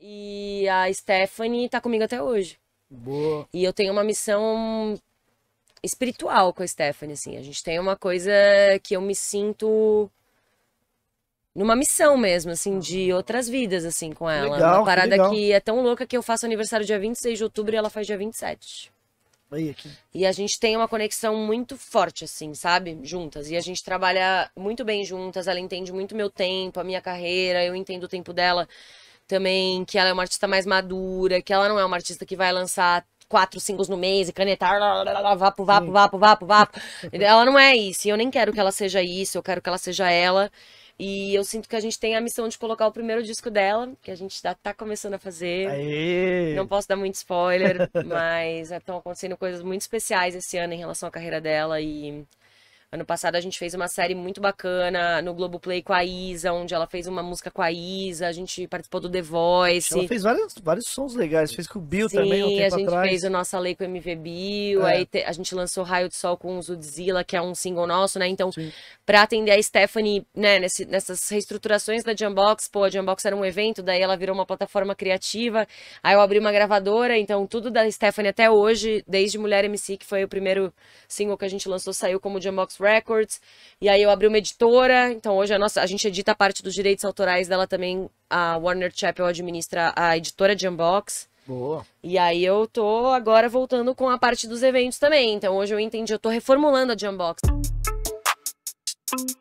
E a Stephanie tá comigo até hoje. Boa. E eu tenho uma missão espiritual com a Stephanie, assim. A gente tem uma coisa que eu me sinto numa missão mesmo, assim, de outras vidas, assim, com ela. Legal, uma parada que, que, é tão louca que eu faço aniversário dia 26 de outubro e ela faz dia 27. Aí, aqui. E a gente tem uma conexão muito forte, assim, sabe? Juntas. E a gente trabalha muito bem juntas, ela entende muito meu tempo, a minha carreira, eu entendo o tempo dela também que ela é uma artista mais madura, que ela não é uma artista que vai lançar quatro singles no mês e canetar, vapo, vapo, vapo, vapo, vapo. Ela não é isso. E eu nem quero que ela seja isso, eu quero que ela seja ela. E eu sinto que a gente tem a missão de colocar o primeiro disco dela, que a gente já tá começando a fazer. Aê! Não posso dar muito spoiler, mas estão acontecendo coisas muito especiais esse ano em relação à carreira dela e Ano passado a gente fez uma série muito bacana no Globoplay com a Isa, onde ela fez uma música com a Isa, a gente participou do The Voice. Ela fez vários, vários sons legais, fez com o Bill Sim, também, um tempo a gente atrás. fez o Nossa Lei com o MV Bill, é. aí te, a gente lançou Raio de Sol com o Zudzilla, que é um single nosso, né? Então, para atender a Stephanie, né, nesse, nessas reestruturações da Jambox, pô, a Jambox era um evento, daí ela virou uma plataforma criativa, aí eu abri uma gravadora, então tudo da Stephanie até hoje, desde Mulher MC, que foi o primeiro single que a gente lançou, saiu como Jambox Records. E aí eu abri uma editora, então hoje a nossa, a gente edita a parte dos direitos autorais dela também. A Warner Chappell administra a editora de Unbox. Boa. E aí eu tô agora voltando com a parte dos eventos também. Então hoje eu entendi, eu tô reformulando a Jambox. Música